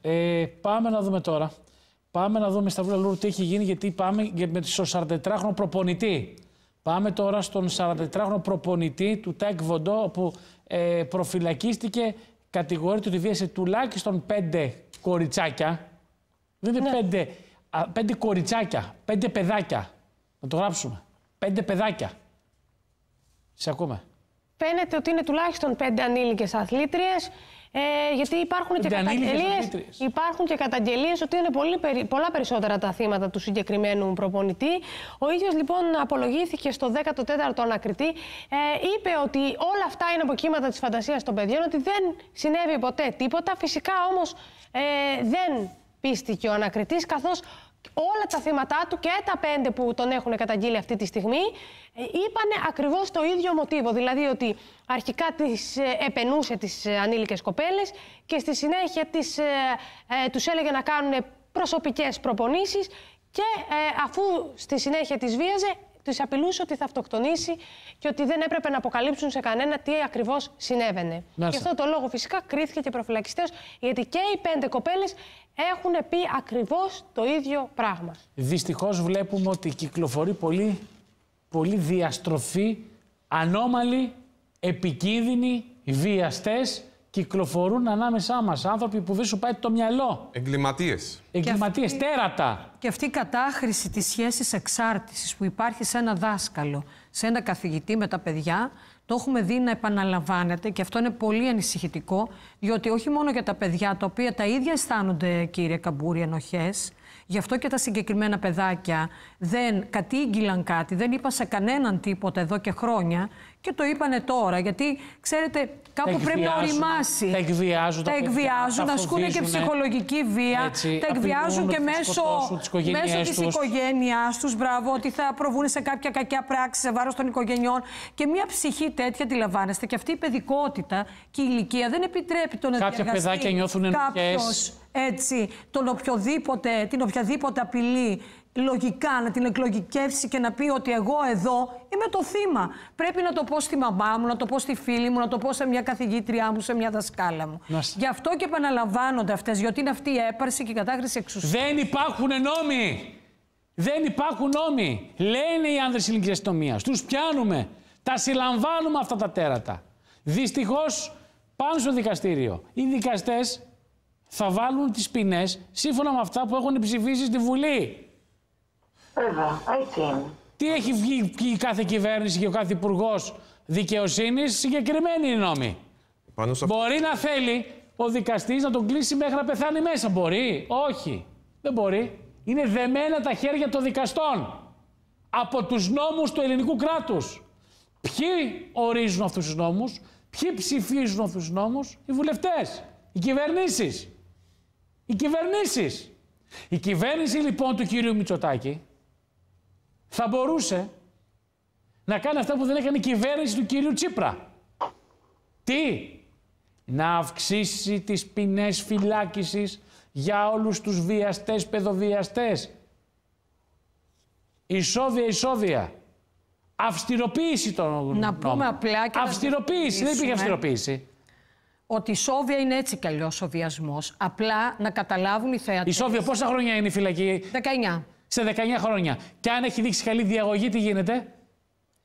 Ε, πάμε να δούμε τώρα. Πάμε να δούμε στα Λούρου τι έχει γίνει, γιατί πάμε με τον 44χρονο προπονητή. Πάμε τώρα στον 44χρονο προπονητή του ΤΑΚ Βοντό, όπου ε, προφυλακίστηκε, κατηγορείται ότι βίασε τουλάχιστον πέντε κοριτσάκια. Δεν είναι ναι. πέντε, α, πέντε κοριτσάκια, πέντε παιδάκια. Να το γράψουμε. Πέντε παιδάκια. Σε ακούμε. Φαίνεται ότι είναι τουλάχιστον πέντε ανήλικες αθλήτριες ε, γιατί υπάρχουν και, καταγγελίες, υπάρχουν και καταγγελίες ότι είναι πολύ, πολλά περισσότερα τα θύματα του συγκεκριμένου προπονητή. Ο ίδιος λοιπόν απολογήθηκε στο 14ο ανακριτή. Ε, είπε ότι όλα αυτά είναι αποκύματα της φαντασίας των παιδιών, ότι δεν συνέβη ποτέ τίποτα. Φυσικά όμως ε, δεν πίστηκε ο ανακριτής, καθώς όλα τα θύματά του και τα πέντε που τον έχουν καταγγείλει αυτή τη στιγμή ε, είπανε ακριβώς το ίδιο μοτίβο. Δηλαδή ότι αρχικά τις ε, επενούσε τις ε, ανήλικες κοπέλες και στη συνέχεια τις, τους έλεγε να κάνουν προσωπικές προπονήσεις και αφού στη συνέχεια τις βίαζε τη απειλούσε ότι θα αυτοκτονήσει και ότι δεν έπρεπε να αποκαλύψουν σε κανένα τι ακριβώς συνέβαινε. Γι' Και αυτό το λόγο φυσικά κρίθηκε και προφυλακιστές, γιατί και οι πέντε κοπέλες έχουν πει ακριβώς το ίδιο πράγμα. Δυστυχώς βλέπουμε ότι κυκλοφορεί πολύ, πολύ διαστροφή, ανώμαλη, επικίνδυνη, βιαστές κυκλοφορούν ανάμεσά μας άνθρωποι που δεν σου πάει το μυαλό. Εγκληματίες. Εγκληματίες, τέρατα. Και αυτή η κατάχρηση της σχέσης εξάρτησης που υπάρχει σε ένα δάσκαλο, σε ένα καθηγητή με τα παιδιά, το έχουμε δει να επαναλαμβάνεται και αυτό είναι πολύ ανησυχητικό, διότι όχι μόνο για τα παιδιά τα οποία τα ίδια αισθάνονται, κύριε Καμπούρη, ενοχές, Γι' αυτό και τα συγκεκριμένα παιδάκια δεν κατήγγυλαν κάτι, δεν είπα σε κανέναν τίποτα εδώ και χρόνια και το είπανε τώρα. Γιατί ξέρετε, κάπου πρέπει να οριμάσει. Τα εκβιάζουν, τα, εκβιάζουν, τα ασκούν και ψυχολογική βία. Έτσι, τα εκβιάζουν και μέσω, τη οικογένειάς τους. Μπράβο, ότι θα προβούν σε κάποια κακιά πράξη σε βάρος των οικογενειών. Και μια ψυχή τέτοια αντιλαμβάνεστε. Και αυτή η παιδικότητα και η ηλικία δεν επιτρέπει τον να Κάποια παιδάκια νιώθουν ενοχέ έτσι, τον οποιοδήποτε, την οποιαδήποτε απειλή λογικά, να την εκλογικεύσει και να πει ότι εγώ εδώ είμαι το θύμα. Πρέπει να το πω στη μαμά μου, να το πω στη φίλη μου, να το πω σε μια καθηγήτριά μου, σε μια δασκάλα μου. Γι' αυτό και επαναλαμβάνονται αυτές, γιατί είναι αυτή η έπαρση και η κατάχρηση εξουσίας. Δεν υπάρχουν νόμοι. Δεν υπάρχουν νόμοι. Λένε οι άνδρες ηλικία αστυνομίας. Τους πιάνουμε. Τα συλλαμβάνουμε αυτά τα τέρατα. Δυστυχώς πάνω στο δικαστήριο. Οι δικαστές θα βάλουν τις ποινές σύμφωνα με αυτά που έχουν ψηφίσει στη Βουλή. Βέβαια, έτσι είναι. Τι έχει βγει η κάθε κυβέρνηση και ο κάθε υπουργός δικαιοσύνης, συγκεκριμένη νόμοι. Πάνω σε... Μπορεί να θέλει ο δικαστής να τον κλείσει μέχρι να πεθάνει μέσα. Μπορεί. Όχι. Δεν μπορεί. Είναι δεμένα τα χέρια των δικαστών από τους νόμους του ελληνικού κράτους. Ποιοι ορίζουν αυτούς τους νόμους, ποιοι ψηφίζουν αυτούς τους νόμους, οι βουλευτές, οι κυβερνήσεις οι κυβερνήσεις. Η κυβέρνηση λοιπόν του κυρίου Μητσοτάκη θα μπορούσε να κάνει αυτά που δεν έκανε η κυβέρνηση του κυρίου Τσίπρα. Τι? Να αυξήσει τις ποινές φυλάκισης για όλους τους βιαστές, παιδοβιαστές. Ισόβια, ισόβια. Αυστηροποίηση των νόμων. Να πούμε απλά και Αυστηροποίηση, δεν υπήρχε αυστηροποίηση ότι η Σόβια είναι έτσι κι αλλιώς ο βιασμός. Απλά να καταλάβουν οι θεατές. Η Σόβια πόσα χρόνια είναι η φυλακή. 19. Σε 19 χρόνια. Και αν έχει δείξει καλή διαγωγή, τι γίνεται.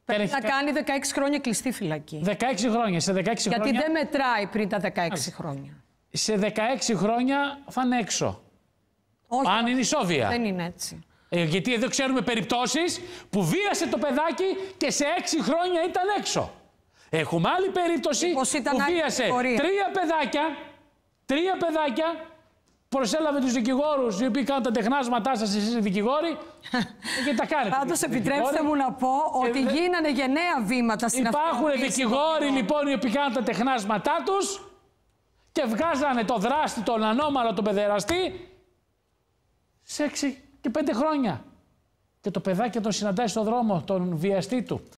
Πρέπει να κάνει 16 χρόνια κλειστή φυλακή. 16 χρόνια. Σε 16 χρόνια. Γιατί δεν μετράει πριν τα 16 χρόνια. Σε 16 χρόνια θα είναι έξω. Όχι, αν είναι η Σόβια. Δεν είναι έτσι. Ε, γιατί εδώ ξέρουμε περιπτώσεις που βίασε το παιδάκι και σε 6 χρόνια ήταν έξω. Έχουμε άλλη περίπτωση που βίασε τρία παιδάκια, τρία παιδάκια, προσέλαβε τους δικηγόρους οι οποίοι κάνουν τα τεχνάσματά σας εσείς οι δικηγόροι και τα κάνετε. Πάντως επιτρέψτε μου να πω ότι ε, γίνανε γενναία βήματα στην Υπάρχουν δικηγόροι λοιπόν οι οποίοι κάνουν τα τεχνάσματά τους και βγάζανε το δράστη, τον ανώμαλο, τον παιδεραστή σε έξι και πέντε χρόνια. Και το παιδάκι τον συναντάει στον δρόμο, τον βιαστή του.